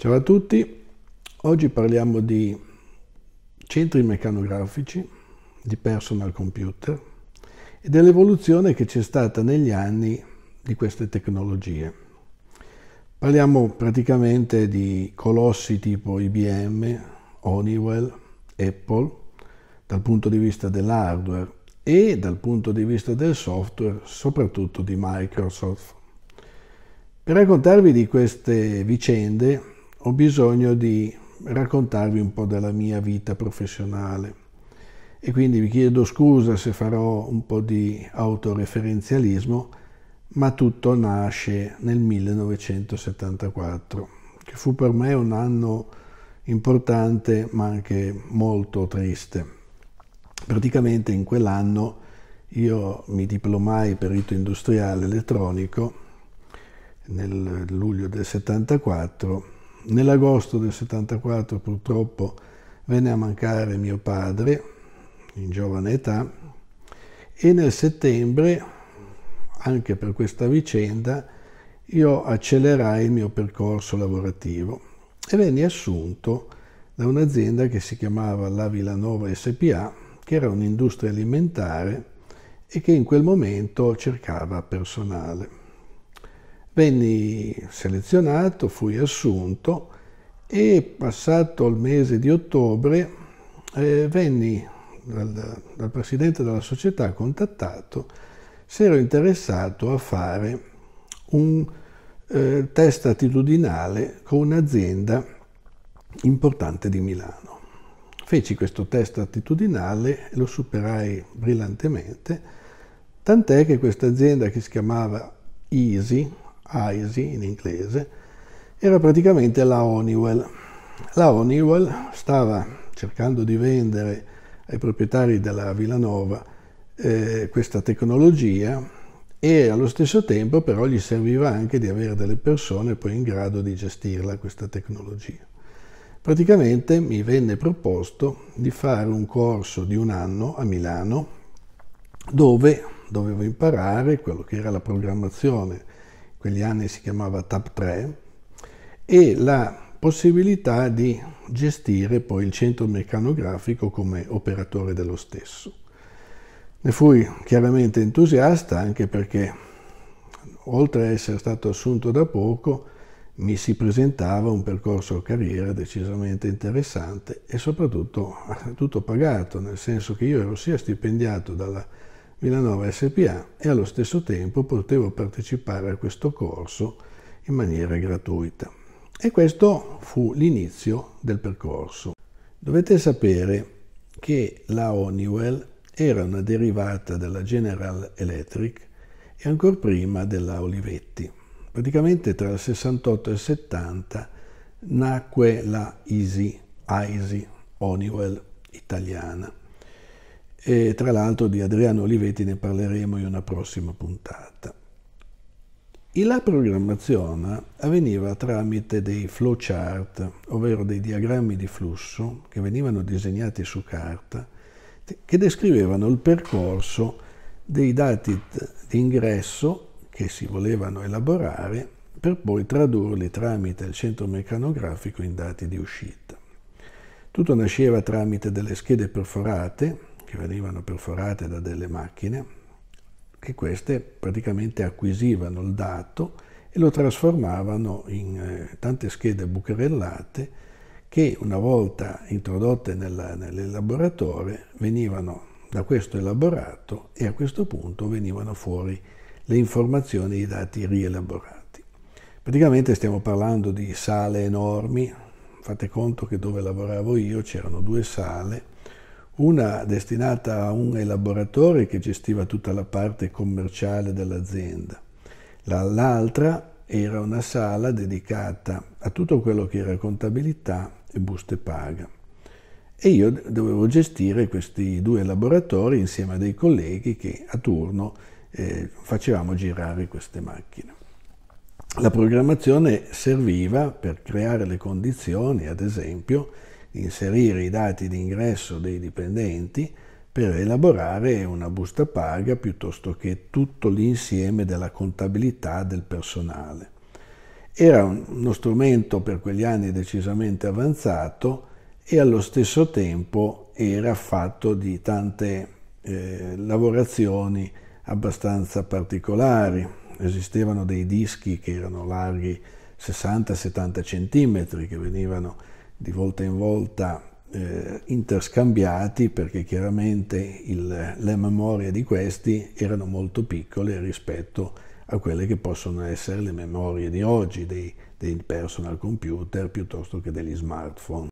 Ciao a tutti, oggi parliamo di centri meccanografici, di personal computer e dell'evoluzione che c'è stata negli anni di queste tecnologie. Parliamo praticamente di colossi tipo IBM, Honeywell, Apple, dal punto di vista dell'hardware e dal punto di vista del software, soprattutto di Microsoft. Per raccontarvi di queste vicende ho bisogno di raccontarvi un po' della mia vita professionale e quindi vi chiedo scusa se farò un po' di autoreferenzialismo, ma tutto nasce nel 1974, che fu per me un anno importante ma anche molto triste. Praticamente in quell'anno io mi diplomai perito industriale elettronico nel luglio del 74 Nell'agosto del 74 purtroppo venne a mancare mio padre, in giovane età, e nel settembre, anche per questa vicenda, io accelerai il mio percorso lavorativo e venni assunto da un'azienda che si chiamava La Villanova SPA, che era un'industria alimentare e che in quel momento cercava personale. Venni selezionato, fui assunto e passato il mese di ottobre eh, venni dal, dal presidente della società contattato se ero interessato a fare un eh, test attitudinale con un'azienda importante di Milano. Feci questo test attitudinale, e lo superai brillantemente, tant'è che questa azienda che si chiamava Easy, AISI in inglese, era praticamente la Honeywell. La Honeywell stava cercando di vendere ai proprietari della Villanova eh, questa tecnologia e allo stesso tempo però gli serviva anche di avere delle persone poi in grado di gestirla questa tecnologia. Praticamente mi venne proposto di fare un corso di un anno a Milano dove dovevo imparare quello che era la programmazione quegli anni si chiamava TAP 3, e la possibilità di gestire poi il centro meccanografico come operatore dello stesso. Ne fui chiaramente entusiasta anche perché, oltre a essere stato assunto da poco, mi si presentava un percorso carriera decisamente interessante e soprattutto tutto pagato, nel senso che io ero sia stipendiato dalla Milanova SPA e allo stesso tempo potevo partecipare a questo corso in maniera gratuita. E questo fu l'inizio del percorso. Dovete sapere che la Honeywell era una derivata della General Electric e ancora prima della Olivetti. Praticamente tra il 68 e il 70 nacque la Easy, Easy Honeywell italiana e tra l'altro di Adriano Olivetti ne parleremo in una prossima puntata. E la programmazione avveniva tramite dei flowchart, ovvero dei diagrammi di flusso che venivano disegnati su carta, che descrivevano il percorso dei dati di ingresso che si volevano elaborare per poi tradurli tramite il centro meccanografico in dati di uscita. Tutto nasceva tramite delle schede perforate che venivano perforate da delle macchine, che queste praticamente acquisivano il dato e lo trasformavano in eh, tante schede bucherellate che una volta introdotte nell'elaboratore venivano da questo elaborato e a questo punto venivano fuori le informazioni e i dati rielaborati. Praticamente stiamo parlando di sale enormi, fate conto che dove lavoravo io c'erano due sale, una destinata a un elaboratore che gestiva tutta la parte commerciale dell'azienda, l'altra era una sala dedicata a tutto quello che era contabilità e buste paga. E io dovevo gestire questi due laboratori insieme a dei colleghi che a turno eh, facevamo girare queste macchine. La programmazione serviva per creare le condizioni, ad esempio, inserire i dati d'ingresso dei dipendenti per elaborare una busta paga piuttosto che tutto l'insieme della contabilità del personale. Era uno strumento per quegli anni decisamente avanzato e allo stesso tempo era fatto di tante eh, lavorazioni abbastanza particolari. Esistevano dei dischi che erano larghi 60-70 cm che venivano di volta in volta eh, interscambiati perché chiaramente il, le memorie di questi erano molto piccole rispetto a quelle che possono essere le memorie di oggi dei, dei personal computer piuttosto che degli smartphone.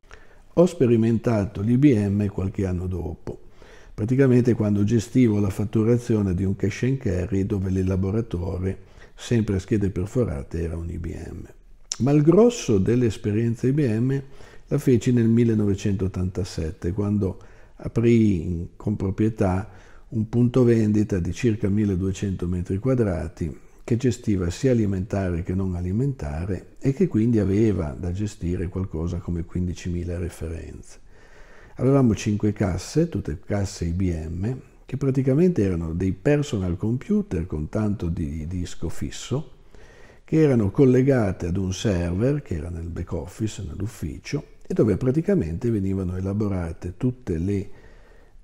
Ho sperimentato l'IBM qualche anno dopo praticamente quando gestivo la fatturazione di un cash and carry dove l'elaboratore, sempre a schede perforate, era un IBM. Ma il grosso dell'esperienza IBM la feci nel 1987, quando aprì con proprietà un punto vendita di circa 1200 metri quadrati che gestiva sia alimentare che non alimentare e che quindi aveva da gestire qualcosa come 15.000 referenze. Avevamo 5 casse, tutte casse IBM, che praticamente erano dei personal computer con tanto di disco fisso, che erano collegate ad un server che era nel back office, nell'ufficio, e dove praticamente venivano elaborate tutte le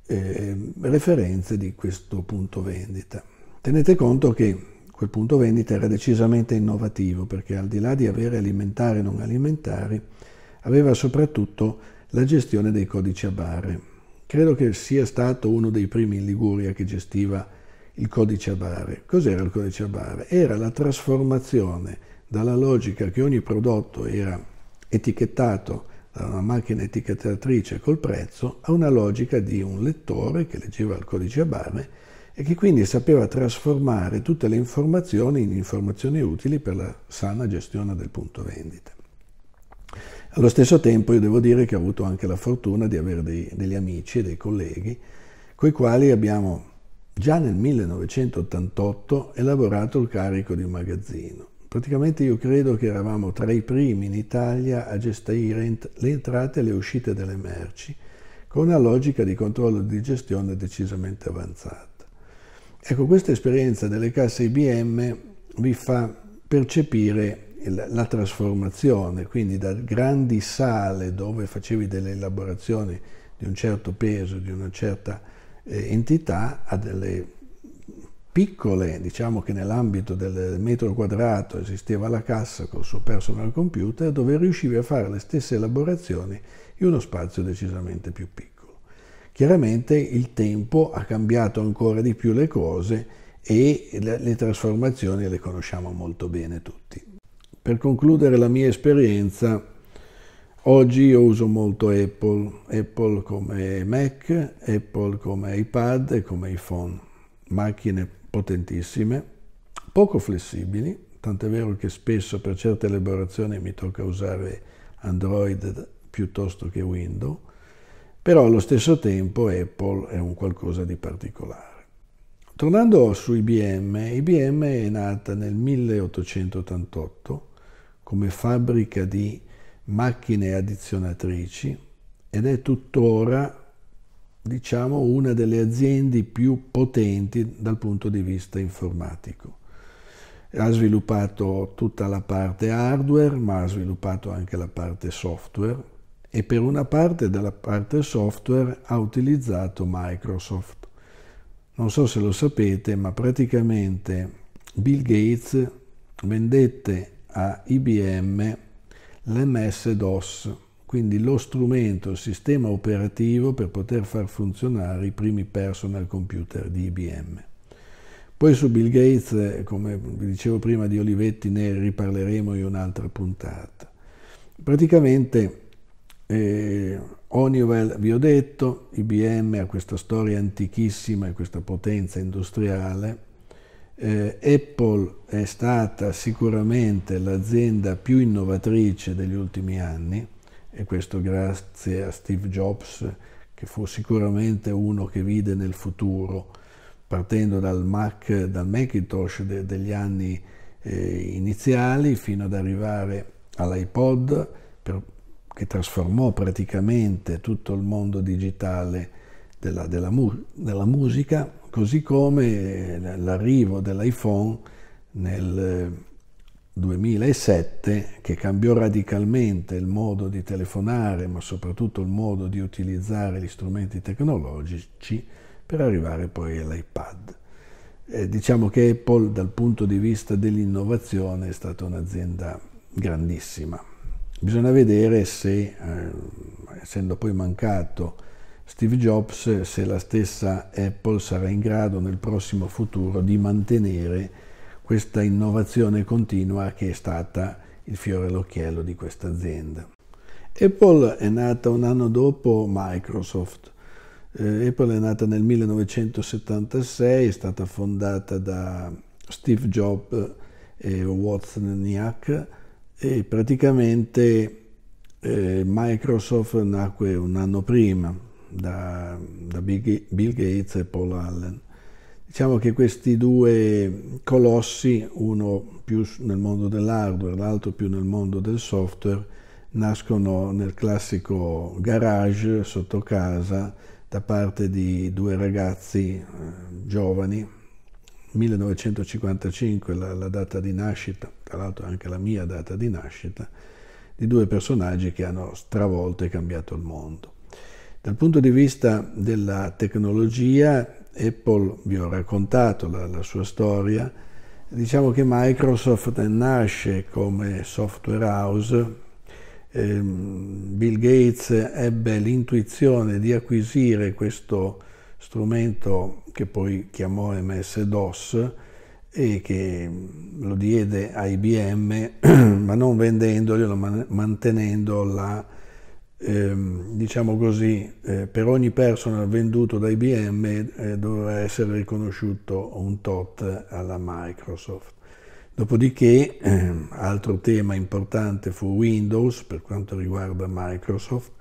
eh, referenze di questo punto vendita. Tenete conto che quel punto vendita era decisamente innovativo perché al di là di avere alimentari e non alimentari, aveva soprattutto la gestione dei codici a barre. Credo che sia stato uno dei primi in Liguria che gestiva il codice a barre. Cos'era il codice a barre? Era la trasformazione dalla logica che ogni prodotto era etichettato da una macchina etichettatrice col prezzo a una logica di un lettore che leggeva il codice a barre e che quindi sapeva trasformare tutte le informazioni in informazioni utili per la sana gestione del punto vendita. Allo stesso tempo io devo dire che ho avuto anche la fortuna di avere dei, degli amici e dei colleghi con i quali abbiamo già nel 1988 elaborato il carico di un magazzino Praticamente io credo che eravamo tra i primi in Italia a gestire le entrate e le uscite delle merci, con una logica di controllo e di gestione decisamente avanzata. Ecco, questa esperienza delle casse IBM vi fa percepire la trasformazione, quindi da grandi sale dove facevi delle elaborazioni di un certo peso, di una certa eh, entità, a delle piccole, diciamo che nell'ambito del metro quadrato esisteva la cassa col suo personal computer, dove riuscivi a fare le stesse elaborazioni in uno spazio decisamente più piccolo. Chiaramente il tempo ha cambiato ancora di più le cose e le trasformazioni le conosciamo molto bene tutti. Per concludere la mia esperienza, Oggi io uso molto Apple, Apple come Mac, Apple come iPad e come iPhone, macchine potentissime, poco flessibili, tant'è vero che spesso per certe elaborazioni mi tocca usare Android piuttosto che Windows, però allo stesso tempo Apple è un qualcosa di particolare. Tornando su IBM, IBM è nata nel 1888 come fabbrica di macchine addizionatrici ed è tuttora diciamo, una delle aziende più potenti dal punto di vista informatico. Ha sviluppato tutta la parte hardware, ma ha sviluppato anche la parte software e per una parte della parte software ha utilizzato Microsoft. Non so se lo sapete, ma praticamente Bill Gates vendette a IBM l'MS-DOS, quindi lo strumento, il sistema operativo per poter far funzionare i primi personal computer di IBM. Poi su Bill Gates, come vi dicevo prima di Olivetti, ne riparleremo in un'altra puntata. Praticamente eh, Honeywell, vi ho detto, IBM ha questa storia antichissima e questa potenza industriale. Eh, Apple è stata sicuramente l'azienda più innovatrice degli ultimi anni e questo grazie a Steve Jobs che fu sicuramente uno che vide nel futuro, partendo dal Mac, dal Macintosh de, degli anni eh, iniziali fino ad arrivare all'iPod per, che trasformò praticamente tutto il mondo digitale della, della, mu- della musica, così come eh, l'arrivo dell'iPhone nel 2007 che cambiò radicalmente il modo di telefonare, ma soprattutto il modo di utilizzare gli strumenti tecnologici per arrivare poi all'iPad. Eh, diciamo che Apple dal punto di vista dell'innovazione è stata un'azienda grandissima. Bisogna vedere se, eh, essendo poi mancato Steve Jobs, se la stessa Apple sarà in grado nel prossimo futuro di mantenere questa innovazione continua che è stata il fiore all'occhiello di questa azienda. Apple è nata un anno dopo Microsoft. Eh, Apple è nata nel 1976, è stata fondata da Steve Jobs e Wozniak e praticamente eh, Microsoft nacque un anno prima da, da Bill Gates e Paul Allen. Diciamo che questi due colossi, uno più nel mondo dell'hardware, l'altro più nel mondo del software, nascono nel classico garage sotto casa da parte di due ragazzi eh, giovani, 1955 la, la data di nascita, tra l'altro anche la mia data di nascita, di due personaggi che hanno stravolto e cambiato il mondo. Dal punto di vista della tecnologia Apple, vi ho raccontato la, la sua storia, diciamo che Microsoft nasce come software house ehm, Bill Gates ebbe l'intuizione di acquisire questo strumento che poi chiamò MS-DOS e che mm, lo diede a IBM, ma non vendendoglielo, ma mantenendo la ehm, diciamo così, eh, per ogni personal venduto da IBM eh, dovrà essere riconosciuto un tot alla Microsoft. Dopodiché, ehm, altro tema importante fu Windows per quanto riguarda Microsoft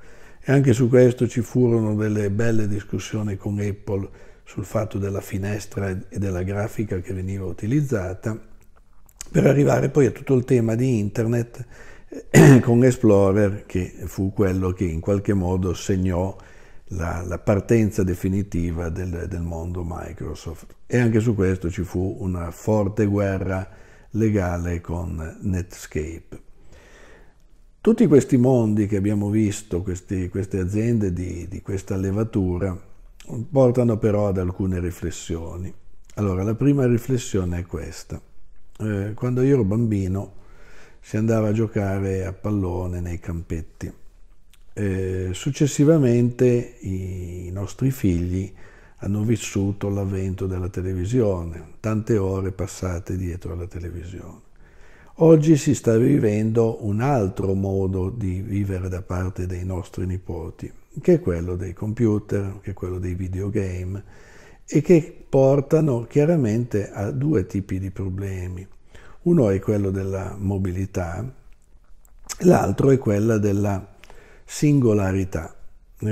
e anche su questo ci furono delle belle discussioni con Apple sul fatto della finestra e della grafica che veniva utilizzata, per arrivare poi a tutto il tema di Internet eh, con Explorer che fu quello che in qualche modo segnò la, la partenza definitiva del, del, mondo Microsoft. E anche su questo ci fu una forte guerra legale con Netscape. Tutti questi mondi che abbiamo visto, questi, queste aziende di, di questa levatura, portano però ad alcune riflessioni. Allora, la prima riflessione è questa. Eh, quando io ero bambino, si andava a giocare a pallone nei campetti. Eh, successivamente i nostri figli hanno vissuto l'avvento della televisione, tante ore passate dietro alla televisione. Oggi si sta vivendo un altro modo di vivere da parte dei nostri nipoti, che è quello dei computer, che è quello dei videogame, e che portano chiaramente a due tipi di problemi. Uno è quello della mobilità, l'altro è quello della singolarità. Eh,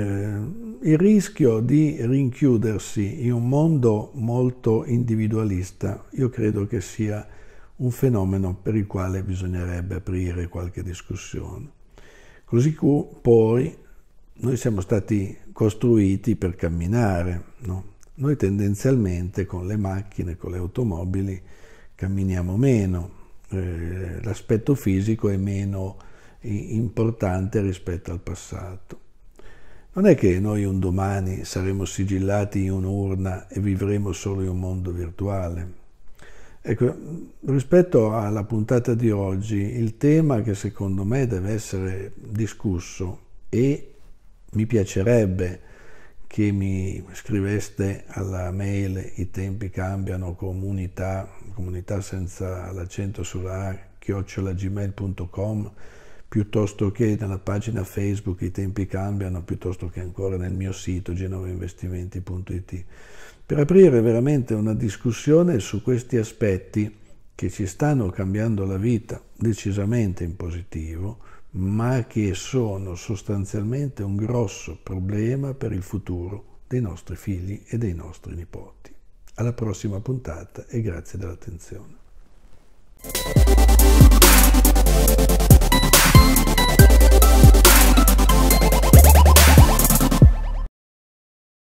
il rischio di rinchiudersi in un mondo molto individualista io credo che sia un fenomeno per il quale bisognerebbe aprire qualche discussione. Così poi noi siamo stati costruiti per camminare, no? noi tendenzialmente con le macchine, con le automobili, camminiamo meno, eh, l'aspetto fisico è meno importante rispetto al passato. Non è che noi un domani saremo sigillati in un'urna e vivremo solo in un mondo virtuale. Ecco, rispetto alla puntata di oggi, il tema che secondo me deve essere discusso e mi piacerebbe che mi scriveste alla mail i tempi cambiano comunità, comunità senza l'accento sulla A, chiocciolagmail.com piuttosto che nella pagina Facebook i tempi cambiano, piuttosto che ancora nel mio sito genovainvestimenti.it, per aprire veramente una discussione su questi aspetti che ci stanno cambiando la vita decisamente in positivo, ma che sono sostanzialmente un grosso problema per il futuro dei nostri figli e dei nostri nipoti. Alla prossima puntata e grazie dell'attenzione.